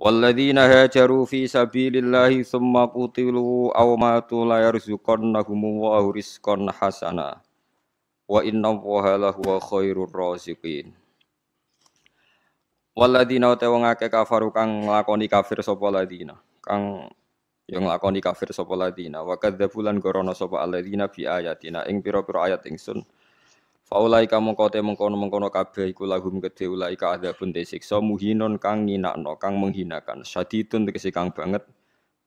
Walladzina hajaru fi sabilillahi tsumma qutilu aw matu wa rizqan hasana. Wa inna Allaha lahuwa khairur raziqin. Walladzina ta kafaru kang lakoni kafir sapa ladina. Kang yang lakoni kafir sapa ladina wa kadzabulan gorono sapa alladzina bi ayatina ing pira-pira ayat ingsun. Faulai kamu kote mengkono mengkono kabeh iku lahum gede ulai ka ada pun so muhinon kang no kang menghinakan syadidun tegese kang banget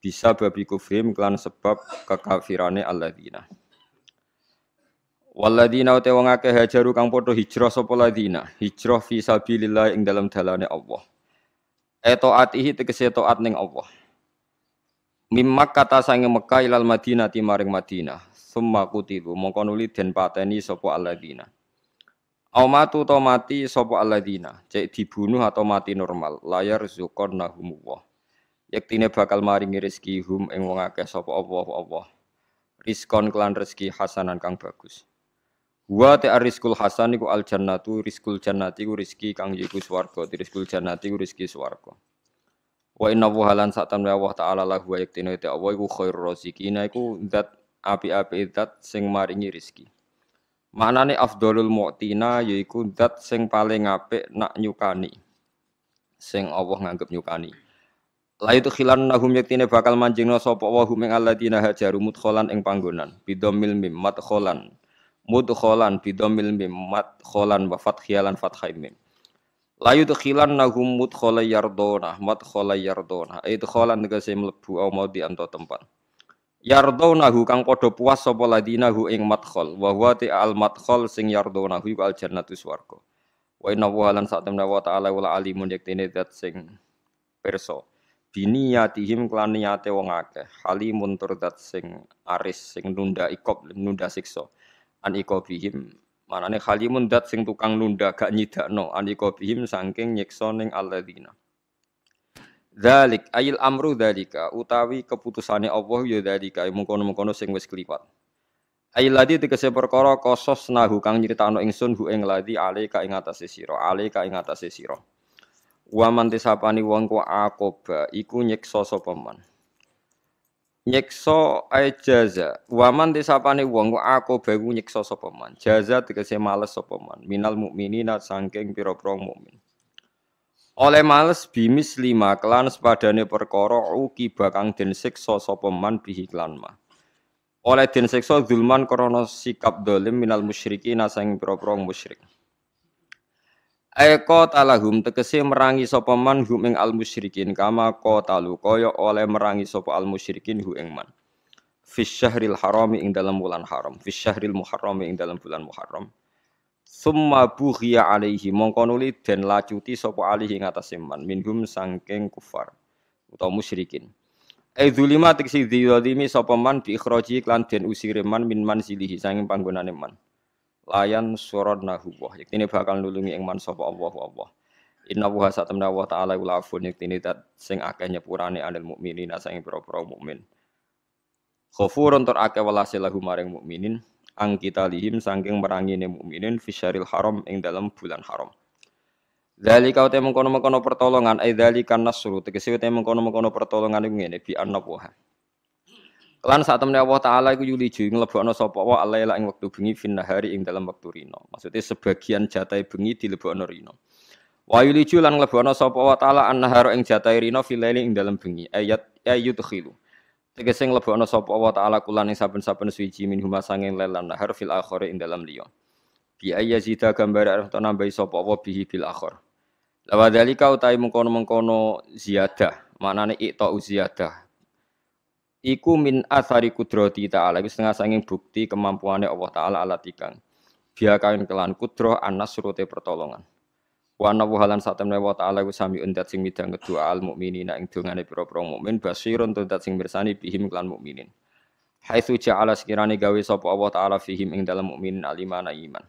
bisa babi kufrim klan sebab kekafirane alladzina Waladina uta wong akeh hajaru kang podo hijrah sapa ladina hijrah fi sabilillah ing dalam dalane Allah Eto atihi tegese taat ning Allah Mimak kata sange Mekah ilal Madinah timaring Madinah semua kutibu mongko nuli den pateni sapa alladzina Au tu to mati sapa dina, cek dibunuh atau mati normal, layar zukon yak tine bakal maringi rezeki hum ing wong akeh sapa Allah Allah. Rizkon kelan rezeki hasanan kang bagus. Wa te ariskul hasan iku al jannatu rizkul jannati ku rezeki kang yiku swarga, rizkul jannati ku rezeki swarga. Wa inna wa halan satan wa Allah taala lahu wa te Allah iku khairur rizqina iku zat api-api zat sing maringi rezeki mana nih afdolul mu'tina yaiku dat sing paling apik nak nyukani. Sing Allah nganggep nyukani. La itu khilan nahum yaktine bakal manjingna sapa wa hum ing alladziina hajaru mudkholan ing panggonan. Bidomil mim madkholan. Mudkholan bidomil mim madkholan wa fathiyalan fathai mim. La yudkhilan nahum mudkhola yardona madkhola yardona. Itu kholan tegese mlebu au maudi anto tempat. yardunahu kang padha puas sapa ladinahu ing madkhal wa huwa al madkhal sing yardunahu iku al jannatu swarga wa inna wa wa ta'ala wal alimun yaktine zat sing perso biniyatihim klan niate wong akeh halimun tur sing aris sing nunda ikob nunda siksa an ikobihim manane halimun zat sing tukang nunda gak nyidakno an ikobihim saking nyiksa ning aladinahu Dalik ayil amru dalika utawi keputusane Allah ya dalika ya mengkono-mengkono sing wis kliwat. Ayil ladhi tegese perkara kosos nahu kang nyritakno ingsun hu ing ladhi ka ing atase sira, ka ing atase sira. Wa man tisapani wong ku akoba iku nyiksa sapa man. Nyiksa ay jaza. Wa man tisapani wong ku akoba iku nyiksa sapa Jaza tegese males sapa man. Minal mukminina sangking pira-pira mukmin. Oleh males bimis lima kelan sepadane perkara uki bakang den siksa sapa man bihi klan ma. Oleh den siksa zulman krana sikap dolim minal musyriki nasang pira-pira musyrik. Eko talahum tegese merangi sapa man hum ing al musyrikin kama qatalu kaya oleh merangi sapa al musyrikin hu ing man. syahril harami ing dalam bulan haram, Fisshahril syahril muharrami ing dalam bulan muharram. Summa bughiya alaihi mongko nuli den lacuti sapa alihi ngatasé man minhum sangking kufar atau musyrikin. Aidzulima tiksi dzalimi sapa man bi ikhraji lan den usire man min manzilihi sanging panggonane man. Layan suradnahu wa ini bakal nulungi ing man sapa Allah Allah. Inna wa satamna wa ta'ala ul afun yektene sing akeh nyepurane anil mukminin sanging pira-pira mukmin. Ghafurun tur akeh welase lahu maring mukminin angkitalihim merangi merangine mukminin fisyaril haram ing dalam bulan haram. kau temu mengkono-mengkono pertolongan ai dzalika nasru tegese temu mengkono-mengkono pertolongan iku ngene biar nabuha. Kelan saat temen Allah Ta'ala iku yuliju nglebokno sapa Allah alaila ing waktu bengi fin nahari ing dalam waktu rino. Maksudnya sebagian jatai bengi dilebokno rino. Wa yuliju lan nglebokno sapa wa Ta'ala an nahar ing jatai rino filaili ing dalam bengi ayat khilu. Tegese nglebokno sapa wa taala kulan ning saben-saben suci min huma sanging lelan nahar fil akhir ing dalam liya. Bi ayyazida gambar arep nambahi sapa wa bihi bil akhir. Lawa dalika utai mengkono-mengkono ziyadah, maknane iqta ziyadah. Iku min asari kudrati ta'ala, iku setengah sanging bukti kemampuannya Allah Ta'ala ala Biakain kelan kudroh anas surute pertolongan. Wa anna wa halan satem wa ta'ala ku sami undat sing midang kedua al mukminina ing dongane pira-pira mukmin basirun tuntat sing mirsani bihim lan mukminin. Haitsu ja'ala sekirane gawe sapa Allah taala fihim ing dalam mukminin alimana iman.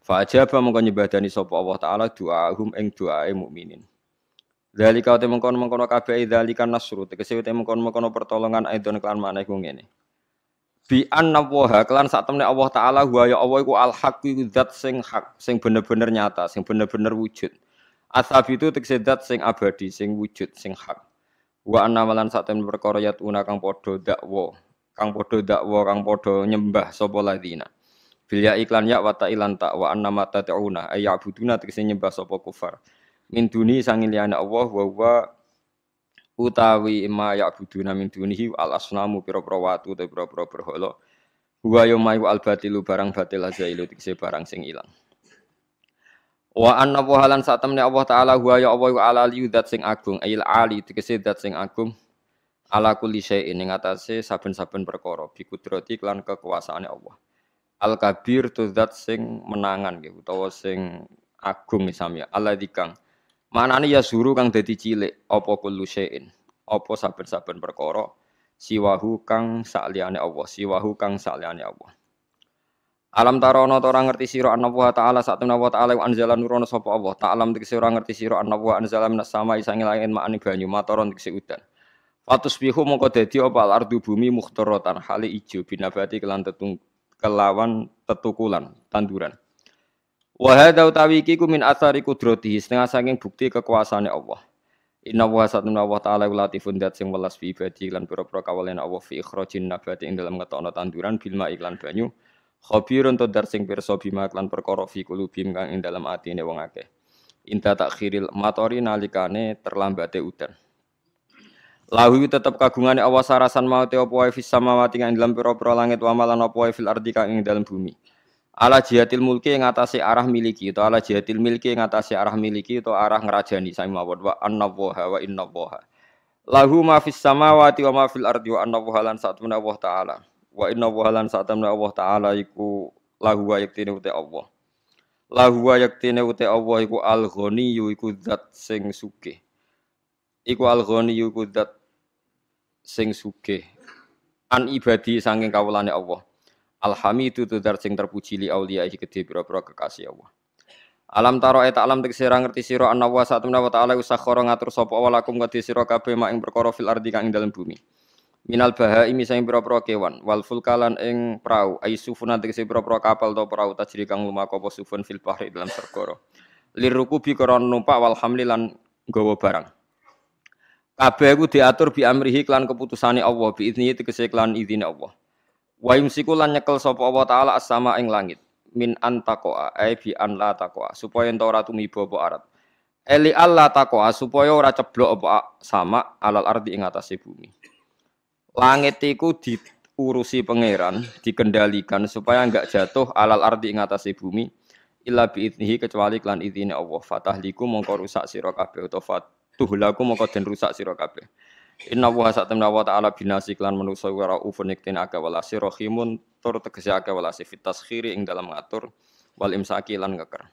Fa ajaba mongko nyebadani sapa Allah taala du'ahum ing du'ae mukminin. Zalika te mengkon mengkono kabeh zalikan nasru tegese te mengkon mengkono pertolongan aidon kelan maneh ku ngene bi anna waha kelan sak temne Allah taala wa ya Allah iku al haq iku zat sing hak sing bener-bener nyata sing bener-bener wujud asab itu tekse zat sing abadi sing wujud sing hak wa anna walan sak temne perkara tuna kang padha dakwa kang padha dakwa kang padha nyembah sapa ladina ya iklan ya wata ilan tak wa anna mata ta'una ayabuduna abuduna tegese nyembah sapa kufar min duni sangin liyane Allah wa wa utawi ma ya'buduna min dunihi al asnamu pira-pira watu te pira-pira berhala wa yaumayu al batilu barang batil azailu tikse barang sing ilang wa anna wa halan satamne Allah taala huwa ya Allah ala liudat sing agung ayil ali tikse dat sing agung ala kulli syai'in ing atase saben-saben perkara bi kudrati lan kekuasaane Allah. Al kabir tu zat sing menangan nggih utawa sing agung sami Allah dikang Manane ya suru kang dadi cilik apa kullu syai'in. Apa saben-saben perkara siwahu kang sakliyane Allah, siwahu kang sakliyane Allah. Alam tarono ta ora ngerti sira anna wa ta'ala satuna wa ta'ala anzala nurono sapa Allah. Ta'alam dikse ora ngerti sira anna wa anzala minas sama isange langit ma'ani banyu matoron dikse udan. Fatusbihu mongko dadi apa al-ardu bumi mukhtaratan hale ijo binabati kelan tetung kelawan tetukulan tanduran. Wa hadza utawi iki ku min athari kudratihi, setengah saking bukti kekuasaane Allah. Inna wa satuna Allah ta'ala latifun dat sing welas fi ibadi lan pira-pira kawalen Allah fi ikhrajin nabati ing dalam ngetokno tanduran bilma iklan banyu. Khabirun to dar sing pirsa bima iklan perkara fi kulubim kang ing dalam atine wong akeh. Inta takhiril matori nalikane terlambate udan. Lahu tetep kagungane Allah sarasan maute apa wae fis samawati kang ing dalam pira-pira langit wa malan apa wae fil ardi kang ing dalam bumi ala jihatil mulki yang ngatasi arah miliki atau ala jihatil milki yang ngatasi arah miliki atau arah ngerajani sami mawon wa annallaha wa innallaha lahu ma fis samawati wa ma fil ardi wa annallaha lan satuna Allah taala wa innallaha lan satuna Allah taala iku lahu wa yaktine uti Allah lahu wa yaktine uti Allah iku al ghaniyyu iku dat sing suke iku al ghaniyyu iku dat sing suke an ibadi sanging kawulane Allah Alhamidu tu dar sing terpuji li iki gede pira-pira kekasih Allah. Alam taro eta alam tek sira ngerti sira anna wa sa temna wa ta'ala usakhara ngatur sapa wa lakum kadhi sira kabeh mak ing perkara fil ardi kang ing dalem bumi. Minal bahaimi sing pira-pira kewan wal fulkalan ing prau ai sufuna tek sira pira kapal to prau tajri kang lumaku apa sufun fil bahri dalam perkara. bi karon numpak wal hamli lan nggawa barang. Kabeh iku diatur bi amrihi klan keputusane Allah bi idzini tegese klan idzine Allah. Wa yumsiku lan nyekel sapa Allah taala sama ing langit min antaqa ai bi an la taqa supaya ento ora tumiba apa arep. Eli Allah taqa supaya ora ceblok apa sama alal ardi ing atase bumi. Langit iku diurusi pangeran, dikendalikan supaya enggak jatuh alal ardi ing atase bumi illa bi idnihi kecuali klan idine Allah fatahliku mongko rusak sira kabeh utawa fatuhlaku mongko den rusak sira kabeh. Inna wa temna wa ta'ala binasi klan manusa wa ra'ufun iktin aga walasi rohimun tur tegesi aga walasi fitas khiri ing dalam ngatur wal imsaki lan ngeker.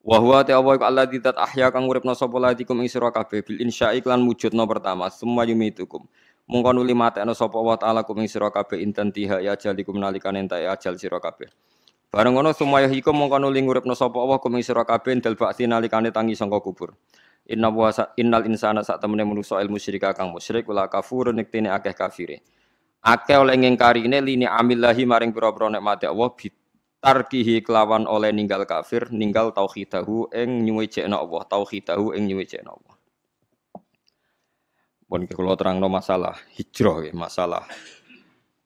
Wa huwa ta Allah iku Allah didat ahya kang uripna sapa latikum ing sira kabeh bil iklan mujud no pertama summa yumitukum. Mungko nuli matekna sapa wa ta'ala kum ing sira kabeh inten tiha ya jalikum nalikane entae ya ajal sira kabeh. Bareng ngono sumaya hikum mongko nuli nguripna sapa Allah kum ing sira kabeh dal bakti nalikane tangi sangka kubur. Inna wasa, innal insana sak temene manusa ilmu syirik kang musyrik wala kafurun niktene akeh kafire. Akeh oleh ngingkarine lini amillahi maring pira-pira nikmate Allah bitarkihi kelawan oleh ninggal kafir, ninggal tauhidahu ing nyuwejekna Allah, tauhidahu ing nyuwejekna Allah. Pun kula terangno masalah hijrah ya, masalah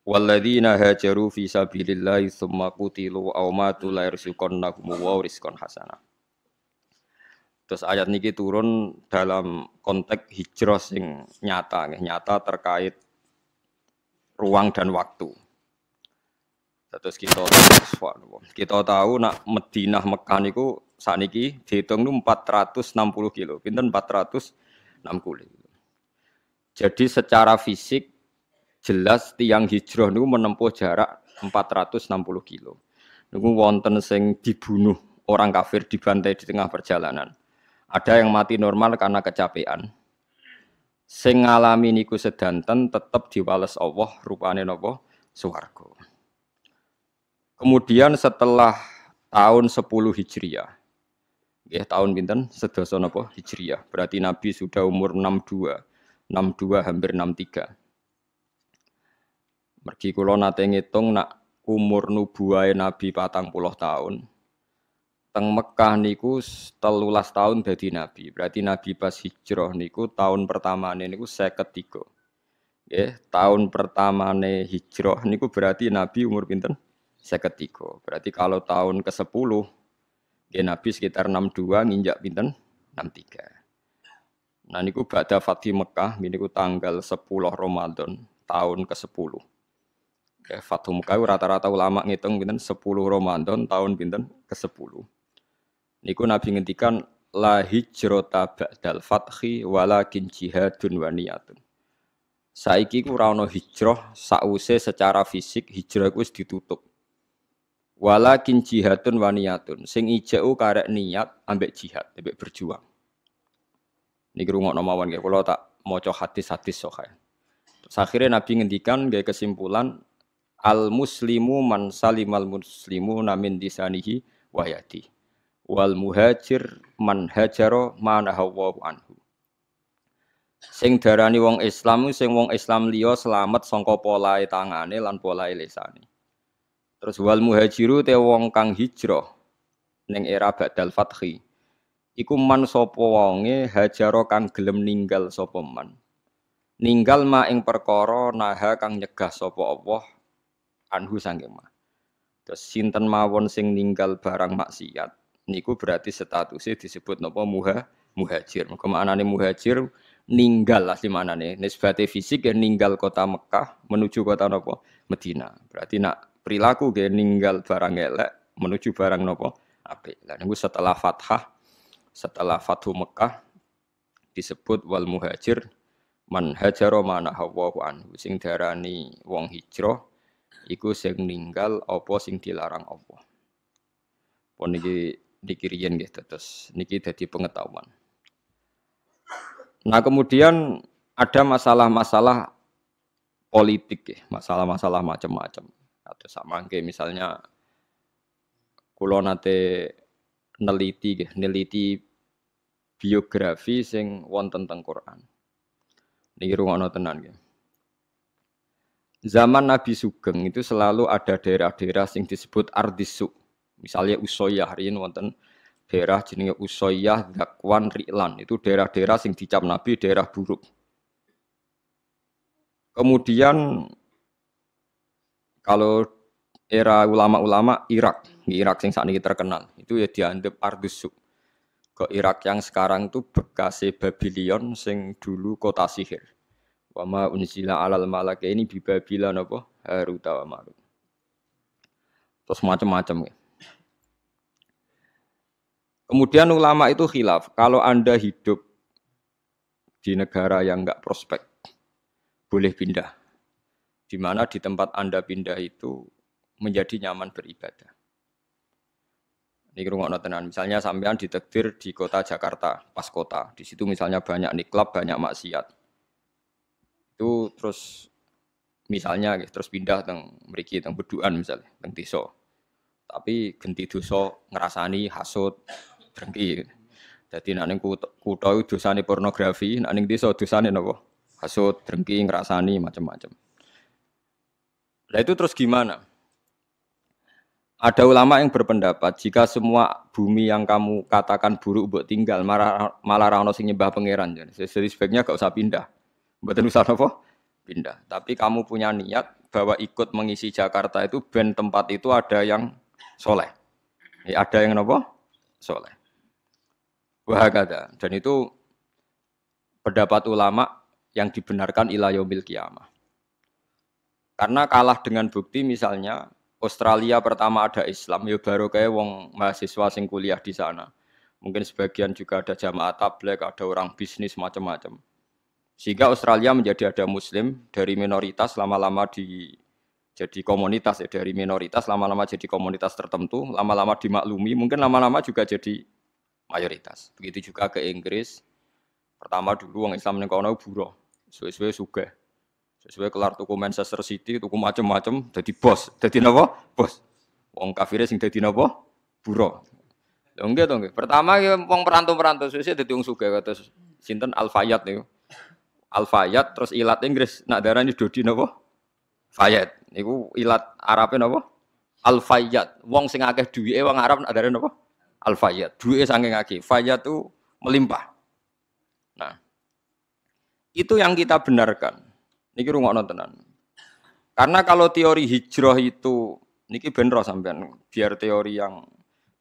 Walladzina hajaru fi sabilillahi tsumma qutilu aw matu la yarsuqannahum wa rizqan hasanah. Terus ayat niki turun dalam konteks hijrah sing nyata, nyata terkait ruang dan waktu. Terus kita kita tahu nak Madinah Mekah niku saat niki dihitung nu 460 kilo, pinten 460 kilo. Jadi secara fisik jelas tiang hijrah niku menempuh jarak 460 kilo. Niku wonten sing dibunuh orang kafir dibantai di tengah perjalanan. Ada yang mati normal karena kecapean. Sing ngalami niku sedanten tetap diwales Allah rupane napa? swarga. Kemudian setelah tahun 10 Hijriah. ya tahun pinten? Sedasa napa? Hijriah. Berarti Nabi sudah umur 62. 62 hampir 63. Mergi kula nate ngitung nak umur nubuwae Nabi patang puluh tahun teng Mekah niku telulas tahun jadi nabi. Berarti nabi pas hijrah niku tahun pertama niku saya tiga. Ya, tahun pertama hijrah niku berarti nabi umur pinten? Saya Berarti kalau tahun ke sepuluh ya nabi sekitar enam dua nginjak pinten? Enam tiga. Nah niku baca Fatih Mekah niku tanggal sepuluh Ramadan tahun ke sepuluh. Fatum Mekah rata-rata ulama ngitung pinten sepuluh Ramadan tahun pinten ke sepuluh. Niku Nabi ngendikan la hijrota ba'dal fathi walakin jihadun wa niyatun. Saiki ku ora ana hijrah sakwise secara fisik hijrah ku ditutup. Walakin jihadun wa niyatun. Sing ijau karek niat ambek jihad, ambek berjuang. Niki rungokno mawon nggih kula tak maca hadis-hadis sokae. Terus akhirnya Nabi ngendikan gaya kesimpulan al muslimu man salimal muslimu namin disanihi wayati wal muhajir man hajaro manahawu anhu sing darani wong Islam sing wong Islam liya selamat saka polahe tangane lan polahe lisane terus wal muhajiru te wong kang hijrah ning era badal fathi iku man sapa wonge hajaro kang gelem ninggal sapa man ninggal ma ing perkara naha kang nyegah sapa Allah anhu sangge ma terus sinten mawon sing ninggal barang maksiat niku berarti statusnya disebut nopo muha muhajir. Maka mana nih muhajir ninggal lah si mana nih Nisbate fisik ya ninggal kota Mekah menuju kota nopo Medina. Berarti nak perilaku ya ninggal barang elek menuju barang nopo apik. Lah nah, setelah Fathah setelah Fathu Mekah disebut wal muhajir man hajaro manahawahu anhu sing darani wong hijrah iku sing ninggal apa sing dilarang apa. Pun iki niki riyen nggih terus niki dadi pengetahuan. Nah, kemudian ada masalah-masalah politik masalah-masalah macam-macam. Atau sama kayak misalnya kula nate neliti neliti biografi sing wonten teng Quran. Niki rungokno tenan nggih. Zaman Nabi Sugeng itu selalu ada daerah-daerah yang disebut Ardisuk. Misalnya Usoyah hari ini wonten daerah jenenge Usoyah, Zakwan, Riklan itu daerah-daerah sing dicap Nabi daerah buruk. Kemudian kalau era ulama-ulama Irak, di Irak sing saat ini terkenal itu ya dianggap Ardusuk. Ke Irak yang sekarang itu bekasi Babylon sing dulu kota sihir. Wama unzila alal malaka ini bibabila apa Harut Marut. Terus macam-macam ya. -macam. Kemudian ulama itu khilaf, kalau Anda hidup di negara yang nggak prospek, boleh pindah. Di mana di tempat Anda pindah itu menjadi nyaman beribadah. Ini rumah tenan. Misalnya sampean ditektir di kota Jakarta, pas kota. Di situ misalnya banyak niklab, banyak maksiat. Itu terus misalnya gitu, terus pindah teng mriki teng beduan misalnya, teng tiso. Tapi genti dosa ngerasani hasut, drengki. Jadi nak ku tahu iku pornografi, nak diso desa dosane napa? Hasud, drengki, ngerasani macam-macam. Nah itu terus gimana? Ada ulama yang berpendapat jika semua bumi yang kamu katakan buruk buat tinggal malah malah rano sing nyembah pangeran Jadi sebaiknya gak usah pindah. buat usah apa? Pindah. Tapi kamu punya niat bahwa ikut mengisi Jakarta itu ben tempat itu ada yang soleh. Ya, ada yang apa? Soleh. Wahakada. Dan itu pendapat ulama yang dibenarkan ilayomil kiamah. Karena kalah dengan bukti misalnya Australia pertama ada Islam, ya baru kayak wong mahasiswa sing kuliah di sana. Mungkin sebagian juga ada jamaah tablek, ada orang bisnis macam-macam. Sehingga Australia menjadi ada Muslim dari minoritas lama-lama di jadi komunitas ya dari minoritas lama-lama jadi komunitas tertentu, lama-lama dimaklumi, mungkin lama-lama juga jadi mayoritas. Begitu juga ke Inggris. Pertama dulu orang Islam yang kono buruh, suwe-suwe suge. suwe kelar tuku Manchester City, tuku macem-macem, jadi bos. Jadi apa? Bos. Wong kafirnya sing jadi apa? Buruh. Lho dong. Pertama ki ya, wong perantau-perantau suwe jadi ya dadi wong suge kados sinten Al-Fayyad nih. Al-Fayyad terus ilat Inggris nak darani Dodi apa? Fayyad. Niku ilat Arabnya apa? Al-Fayyad. Wong sing akeh duwike wong Arab nak darani apa? al fayyad. Duwe saking akeh. Fayyad itu melimpah. Nah, itu yang kita benarkan. Niki rungokno tenan. Karena kalau teori hijrah itu niki benro sampean biar teori yang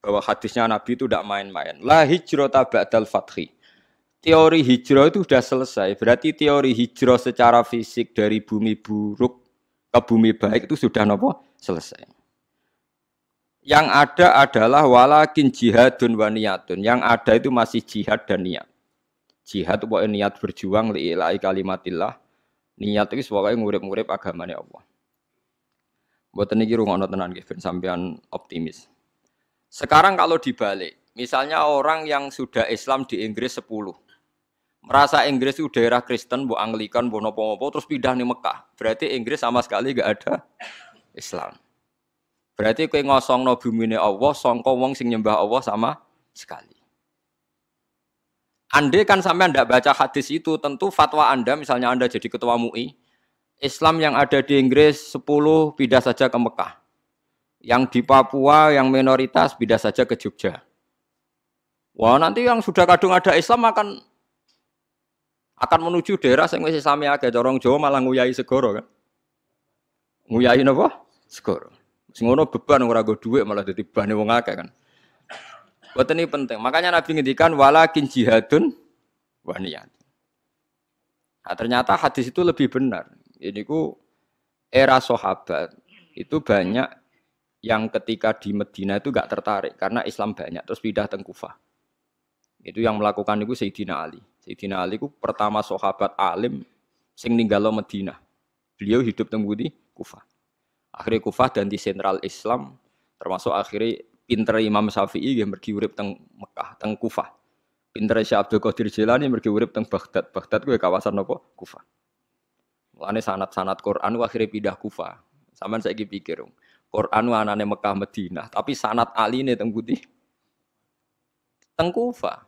bahwa hadisnya Nabi itu tidak main-main. La hijrah dal fathi. Teori hijrah itu sudah selesai. Berarti teori hijrah secara fisik dari bumi buruk ke bumi baik itu sudah nopo selesai. Yang ada adalah walakin jihadun wa niyatun. Yang ada itu masih jihad dan niat. Jihad itu niat berjuang li'ilai kalimatillah. Niat itu pokoknya ngurip-ngurip agamanya Allah. Buat ini ngono tenan Kevin sampean optimis. Sekarang kalau dibalik, misalnya orang yang sudah Islam di Inggris 10 merasa Inggris itu daerah Kristen, bu Anglikan, bu nopo-nopo, terus pindah nih Mekah. Berarti Inggris sama sekali gak ada Islam. Berarti no bumi ini Allah songko wong sing nyembah Allah sama sekali. Andai kan sampai anda baca hadis itu, tentu fatwa Anda misalnya Anda jadi ketua MUI, Islam yang ada di Inggris 10 pindah saja ke Mekah. Yang di Papua yang minoritas pindah saja ke Jogja. Wah, nanti yang sudah kadung ada Islam akan akan menuju daerah yang masih islame agak dorong Jawa malah nguyai segoro kan. Nguyai nopo Segoro. Sing ngono beban ora go dhuwit malah dadi bane wong akeh kan. Boten ini penting. Makanya Nabi ngendikan walakin jihadun wa niyat. Nah, ternyata hadis itu lebih benar. Ini ku era sahabat itu banyak yang ketika di Medina itu gak tertarik karena Islam banyak terus pindah ke Kufah. Itu yang melakukan itu Sayyidina Ali. Sayyidina Ali itu pertama sahabat alim sing ninggalo Medina. Beliau hidup teng Kufah. Akhirnya Kufah dan di sentral Islam termasuk akhirnya pinter Imam Syafi'i yang pergi urip teng Mekah, teng Kufah. Pinter Syekh Abdul Qadir Jilani pergi urip teng Baghdad. Baghdad gue kawasan apa? Kufah. Mulane sanat-sanat Quran akhirnya pindah Kufah. saya saiki pikir, Quran anane Mekah Madinah, tapi sanat nih teng putih. Teng Kufah.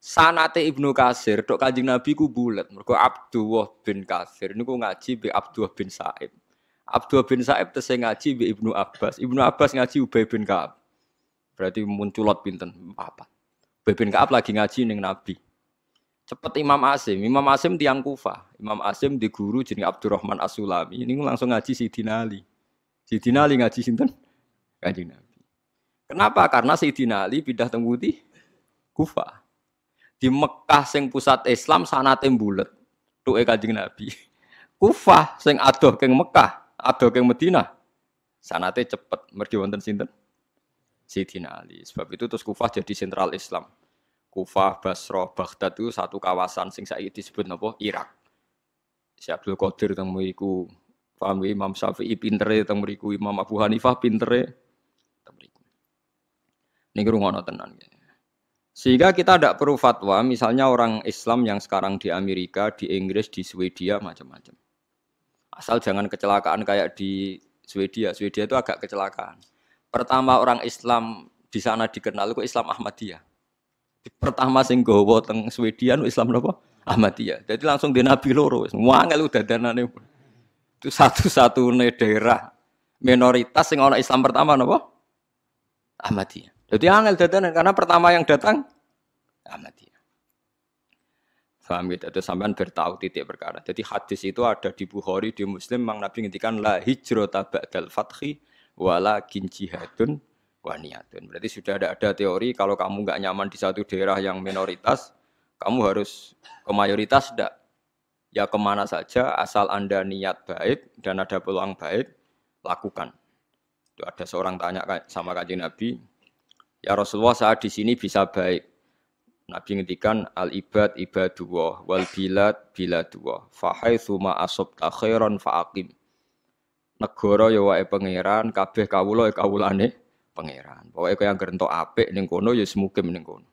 Sanate Ibnu Kasir tok Kanjeng Nabi ku bulet. Mergo Abdullah bin Kasir niku ngaji be Abdullah bin Sa'ib. Abdul bin Sa'ib tese ngaji bi Ibnu Abbas. Ibnu Abbas ngaji Ubay bin Ka'ab. Berarti munculot pinten apa? Ubay bin Ka'ab lagi ngaji ning Nabi. Cepet Imam Asim, Imam Asim tiang Kufa. Imam Asim di guru jenenge Abdurrahman As-Sulami. Ini langsung ngaji Sidina Ali. Sidina Ali ngaji sinten? Kanjeng Nabi. Kenapa? Karena Sidina Ali pindah teng Kufah, Di Mekah sing pusat Islam sanate bulet. Tuke Kanjeng Nabi. Kufah sing adoh keng Mekah Abdul ke Medina. Sanate cepat mergi wonten sinten? si Ali. Sebab itu terus Kufah jadi sentral Islam. Kufah, Basra, Baghdad itu satu kawasan sing saiki disebut napa? Irak. Si Abdul Qadir teng mriku, paham Imam Syafi'i pintere teng mriku, Imam Abu Hanifah pintere teng mriku. Niku ngono tenan ya. Sehingga kita tidak perlu fatwa, misalnya orang Islam yang sekarang di Amerika, di Inggris, di Swedia, macam-macam. Asal jangan kecelakaan kayak di Swedia. Swedia itu agak kecelakaan. Pertama orang Islam di sana dikenal itu Islam Ahmadiyah. Pertama sing gowo teng Swedia itu Islam apa? Ahmadiyah. Jadi langsung di Nabi loro wis wangel udadanane. Itu satu-satunya daerah minoritas sing orang Islam pertama nopo Ahmadiyah. Jadi angel dadanan karena pertama yang datang Ahmadiyah. Faham gitu? Itu sampean bertahu titik perkara. Jadi hadis itu ada di Bukhari, di Muslim, Mang Nabi lah la tabak dal fathi wala kinjihadun waniatun. Berarti sudah ada ada teori kalau kamu nggak nyaman di satu daerah yang minoritas, kamu harus ke mayoritas enggak. Ya kemana saja asal Anda niat baik dan ada peluang baik, lakukan. Itu ada seorang tanya sama kajian Nabi, Ya Rasulullah saat di sini bisa baik, Nabi ngendikan al ibad ibadullah wal bilad biladullah fa haitsu ma asabta khairan fa aqim. Negara ya wae pangeran, kabeh kawula ya kawulane pangeran. Pokoke kaya anggere entuk apik ning kono ya semukim ning kono.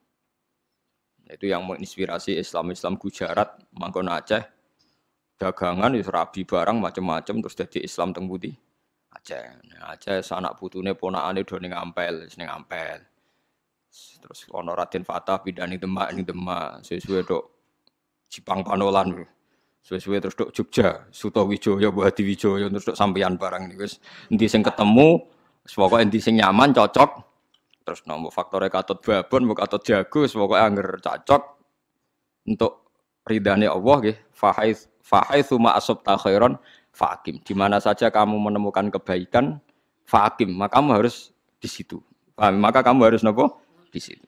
Itu yang menginspirasi Islam-Islam Gujarat, mangkon Aceh. Dagangan ya rabi barang macam-macam terus jadi Islam teng Aceh. Nah, Aceh sanak putune ponakane do ning ampel, ning ampel. Terus ono Raden Fatah bidani ini Demak ning Demak, sesuai dok Jipang Panolan. Sesuai terus dok Jogja, Wijoyo Bu Hadi Wijoyo terus dok sampeyan barang nih guys endi sing ketemu pokoke endi sing nyaman cocok terus nomor faktornya katut babon mau katut jago semoga angger cocok untuk ridhani Allah gih fahai fahai suma asob khairon fakim di mana saja kamu menemukan kebaikan fakim maka kamu harus di situ maka kamu harus nopo difícil.